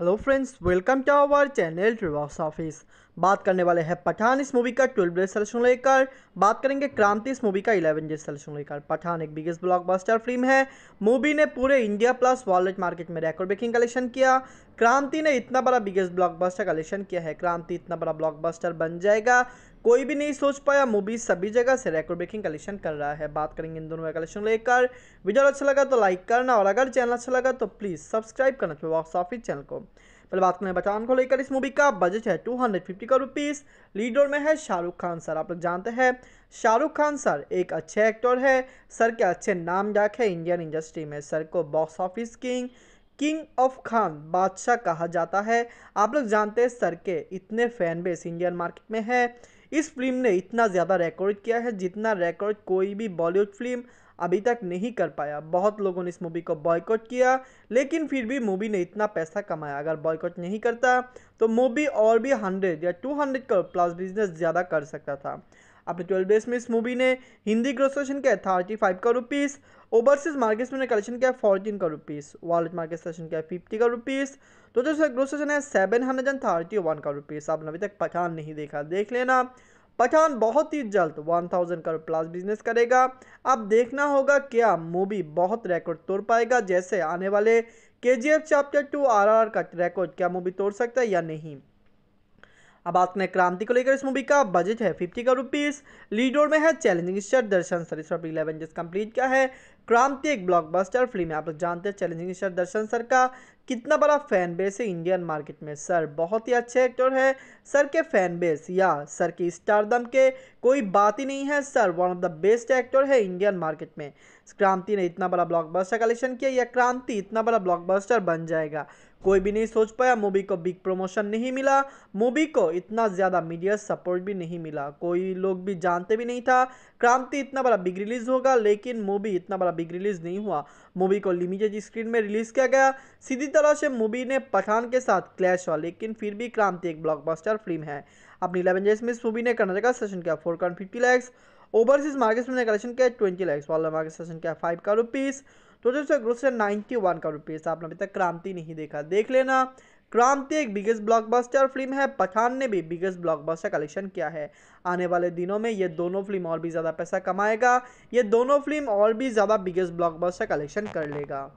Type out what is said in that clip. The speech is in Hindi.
hello friends welcome to our channel Trivox office बात करने वाले हैं पठान इस मूवी का ट्वेल्व डेज सेलेक्शन लेकर बात करेंगे क्रांति इस मूवी का इलेवन डेज सेलेक्शन लेकर पठान एक बिगेस्ट ब्लॉकबस्टर फिल्म है मूवी ने पूरे इंडिया प्लस वर्ल्ड मार्केट में रेकॉर्ड ब्रेकिंग कलेक्शन किया क्रांति ने इतना बड़ा बिगेस्ट ब्लॉकबस्टर कलेक्शन किया है क्रांति इतना बड़ा ब्लॉकबस्टर बन जाएगा कोई भी नहीं सोच पाया मूवी सभी जगह से रेकॉर्ड ब्रेकिंग कलेक्शन कर रहा है बात करेंगे इन दोनों कलेक्शन लेकर वीडियो अच्छा लगा तो लाइक करना और अगर चैनल अच्छा लगा तो प्लीज़ सब्सक्राइब करना चाहिए बॉक्स ऑफिस चैनल को पहले बात करें बचान को लेकर इस मूवी का बजट है two hundred fifty crore rupees lead role में है शाहरुख खान सर आप लोग जानते हैं शाहरुख खान सर एक अच्छे एक्टर है सर के अच्छे नाम जाक है इंडियन इंडस्ट्री में सर को box office king king of Khan बादशाह कहा जाता है आप लोग जानते हैं सर के इतने फैन बेस इंडियन मार्केट में है इस फिल्म ने इतना ज़्यादा रिकॉर्ड किया है जितना रिकॉर्ड कोई भी बॉलीवुड फिल्म अभी तक नहीं कर पाया बहुत लोगों ने इस मूवी को बॉयकॉट किया लेकिन फिर भी मूवी ने इतना पैसा कमाया अगर बॉयकॉट नहीं करता तो मूवी और भी हंड्रेड या टू हंड्रेड का प्लस बिजनेस ज़्यादा कर सकता था अपने ट्वेल्व डेज में इस मूवी ने हिंदी ग्रोस कलेक्शन किया थर्टी फाइव का रुपीस ओवरसीज मार्केट्स में कलेक्शन किया फोर्टीन का रुपीस वर्ल्ड मार्केट सेशन किया फिफ्टी का रुपीस तो जो इसका ग्रोस कलेक्शन है seven hundred and thirty one का रुपीस आपने अभी तक पठान नहीं देखा देख लेना पठान बहुत ही जल्द वन थाउजेंड का प्लस बिजनेस करेगा अब देखना होगा क्या मूवी बहुत रिकॉर्ड तोड़ पाएगा जैसे आने वाले K G F chapter two R R का रिकॉर्ड क्या मूवी तोड़ सकता है या नहीं अब बात करें क्रांति को लेकर इस मूवी का बजट है फिफ्टी का रुपीज़ लीडोर में है चैलेंजिंग स्टार दर्शन सर इस इलेवन जिस कंप्लीट किया है क्रांति एक ब्लॉकबस्टर फिल्म है आप लोग जानते हैं चैलेंजिंग स्टार दर्शन सर का कितना बड़ा फैन बेस है इंडियन मार्केट में सर बहुत ही अच्छे एक्टर है सर के फैन बेस या सर की स्टारदम के कोई बात ही नहीं है sir one of the best actor है इंडियन मार्केट में क्रांति ने इतना बड़ा ब्लॉकबस्टर कलेक्शन किया या क्रांति इतना बड़ा ब्लॉकबस्टर बन जाएगा कोई भी नहीं सोच पाया मूवी को बिग प्रमोशन नहीं मिला मूवी को इतना ज़्यादा मीडिया सपोर्ट भी नहीं मिला कोई लोग भी जानते भी नहीं था क्रांति इतना बड़ा बिग रिलीज होगा लेकिन मूवी इतना बड़ा बिग रिलीज़ नहीं हुआ मूवी को लिमिटेड स्क्रीन में रिलीज़ किया गया सीधी तरह से मूवी ने पठान के साथ क्लैश हुआ लेकिन फिर भी क्रांति एक ब्लॉकबस्टर फिल्म है अपनी इलेवन डेज में इस मूवी ने कर्नाटका सेशन किया फोर कॉन फिफ्टी लैक्स ओवरसीज मार्केट में कलेक्शन किया ट्वेंटी लैक्स वाला मार्केट सेशन किया फाइव का रुपीज़ टोटल से ग्रोथ से नाइन्टी वन का रुपीज़ आपने अभी तक क्रांति नहीं देखा देख लेना क्रांति एक बिगेस्ट ब्लॉकबस्टर फिल्म है पठान ने भी बिगेस्ट ब्लॉकबस्टर कलेक्शन किया है आने वाले दिनों में ये दोनों फिल्म और भी ज़्यादा पैसा कमाएगा ये दोनों फिल्म और भी ज़्यादा बिगेस्ट ब्लॉकबस्टर कलेक्शन कर लेगा